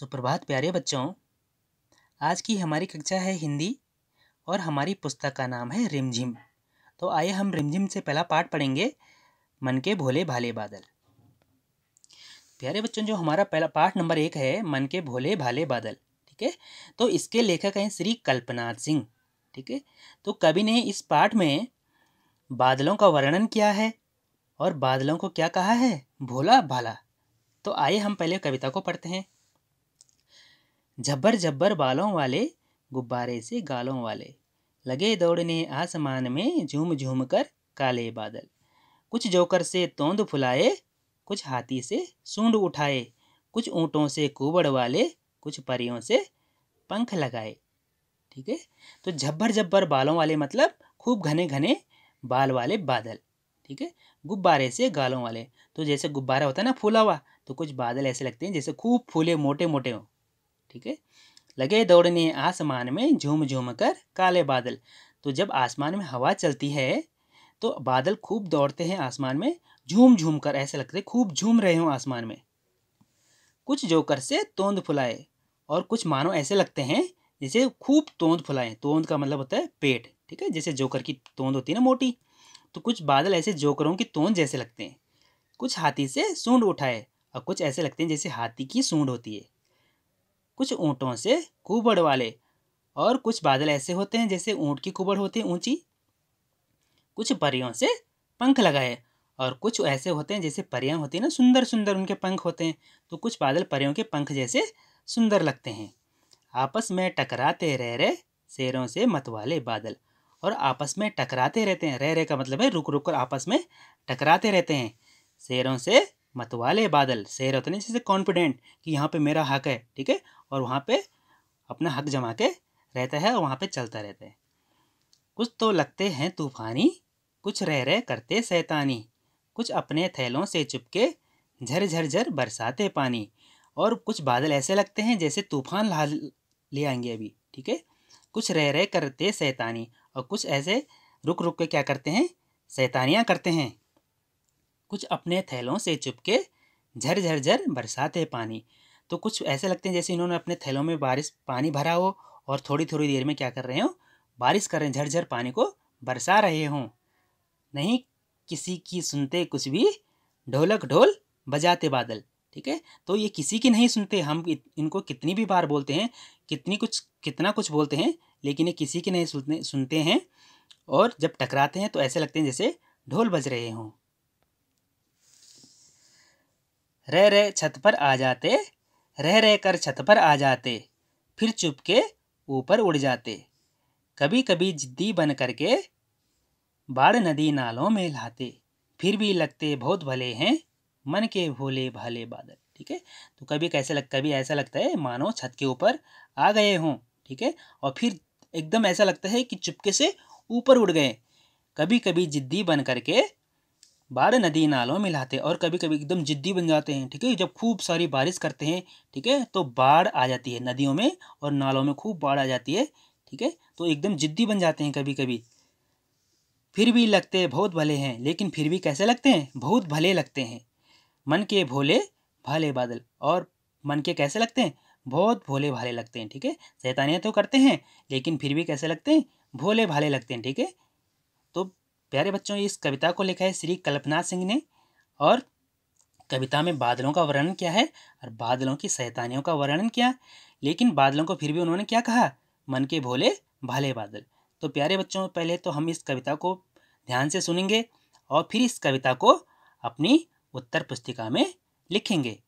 सुप्रभात प्यारे बच्चों आज की हमारी कक्षा है हिंदी और हमारी पुस्तक का नाम है रिमझिम तो आइए हम रिमझिम से पहला पाठ पढ़ेंगे मन के भोले भाले बादल प्यारे बच्चों जो हमारा पहला पाठ नंबर एक है मन के भोले भाले बादल ठीक है तो इसके लेखक हैं श्री कल्पनाथ सिंह ठीक है तो कवि ने इस पाठ में बादलों का वर्णन किया है और बादलों को क्या कहा है भोला भाला तो आइए हम पहले कविता को पढ़ते हैं झब्बर झब्बर बालों वाले गुब्बारे से गालों वाले लगे दौड़ने आसमान में झूम झूम कर काले बादल कुछ जोकर से तोंद फुलाए कुछ हाथी से सूंड उठाए कुछ ऊँटों से कुबड़ वाले कुछ परियों से पंख लगाए ठीक है तो झब्बर झब्बर बालों वाले मतलब खूब घने घने बाल वाले बादल ठीक है गुब्बारे से गालों वाले तो जैसे गुब्बारा होता है ना फूला हुआ तो कुछ बादल ऐसे लगते हैं जैसे खूब फूले मोटे मोटे हों ठीक है लगे दौड़ने आसमान में झूम झूम कर काले बादल तो जब आसमान में हवा चलती है तो बादल खूब दौड़ते हैं आसमान में झूम झूम कर ऐसे लगते खूब झूम रहे हों आसमान में कुछ जोकर से तोंद फुलाए और कुछ मानो ऐसे लगते हैं जैसे खूब तोंद फुलाएं तोंद का मतलब होता है पेट ठीक है जैसे जोकर की तोंद होती है ना मोटी तो कुछ बादल ऐसे जोकरों की तोंद जैसे लगते हैं कुछ हाथी से सूंड उठाए और कुछ ऐसे लगते हैं जैसे हाथी की सूंड होती है कुछ ऊँटों से कुबड़ वाले और कुछ बादल ऐसे होते हैं जैसे ऊँट की कुबड़ होती है ऊँची कुछ परियों से पंख लगाए और कुछ ऐसे होते हैं जैसे परियाँ होती हैं ना सुंदर सुंदर उनके पंख होते हैं तो कुछ बादल परियों के पंख जैसे सुंदर लगते हैं आपस में टकराते रह रहे शेरों से मतवाले बादल और आपस में टकराते रहते हैं रह रहे का मतलब है रुक रुक कर आपस में टकराते रहते हैं शेरों से मतवाले बादल शेर ने से कॉन्फिडेंट कि यहाँ पे मेरा हक है ठीक है और वहाँ पे अपना हक जमा के रहता है और वहाँ पे चलता रहता है कुछ तो लगते हैं तूफानी कुछ रह रहे करते सैतानी कुछ अपने थैलों से चुपके झरझर झर बरसाते पानी और कुछ बादल ऐसे लगते हैं जैसे तूफान ला ले आएंगे अभी ठीक है कुछ रह रहे करते सैतानी और कुछ ऐसे रुक रुक के क्या करते हैं सैतानियाँ करते हैं कुछ अपने थैलों से चुपके झरझर झर बरसाते पानी तो कुछ ऐसे लगते हैं जैसे इन्होंने अपने थैलों में बारिश पानी भरा हो और थोड़ी थोड़ी देर में क्या कर रहे हो बारिश कर रहे हैं झरझर पानी को बरसा रहे हों नहीं किसी की सुनते कुछ भी ढोलक ढोल बजाते बादल ठीक है तो ये किसी की नहीं सुनते हम इनको कितनी भी बार बोलते हैं कितनी कुछ कितना कुछ बोलते हैं लेकिन ये किसी की नहीं सुनते सुनते हैं और जब टकराते हैं तो ऐसे लगते हैं जैसे ढोल बज रहे हों रह रहे छत पर आ जाते रह रह कर छत पर आ जाते फिर चुपके ऊपर उड़ जाते कभी कभी जिद्दी बन करके बाढ़ नदी नालों में लाते फिर भी लगते बहुत भले हैं मन के भोले भाले बादल ठीक है तो कभी कैसे लग कभी ऐसा लगता है मानो छत के ऊपर आ गए हों ठीक है और फिर एकदम ऐसा लगता है कि चुपके से ऊपर उड़ गए कभी कभी जिद्दी बन करके बाढ़ नदी नालों में लाते और कभी कभी एकदम जिद्दी बन जाते हैं ठीक है जब खूब सारी बारिश करते हैं ठीक है तो बाढ़ आ जाती है नदियों में और नालों में खूब बाढ़ आ जाती है ठीक है तो एकदम जिद्दी बन जाते हैं कभी कभी फिर भी लगते बहुत भले हैं लेकिन फिर भी कैसे लगते हैं बहुत भले लगते हैं मन के भोले भाले बादल और मन के कैसे लगते हैं बहुत भोले भाले लगते हैं ठीक है शैतानियाँ तो करते हैं लेकिन फिर भी कैसे लगते हैं भोले भाले लगते हैं ठीक है प्यारे बच्चों इस कविता को लिखा है श्री कल्पना सिंह ने और कविता में बादलों का वर्णन किया है और बादलों की सैतानियों का वर्णन किया लेकिन बादलों को फिर भी उन्होंने क्या कहा मन के भोले भाले बादल तो प्यारे बच्चों पहले तो हम इस कविता को ध्यान से सुनेंगे और फिर इस कविता को अपनी उत्तर पुस्तिका में लिखेंगे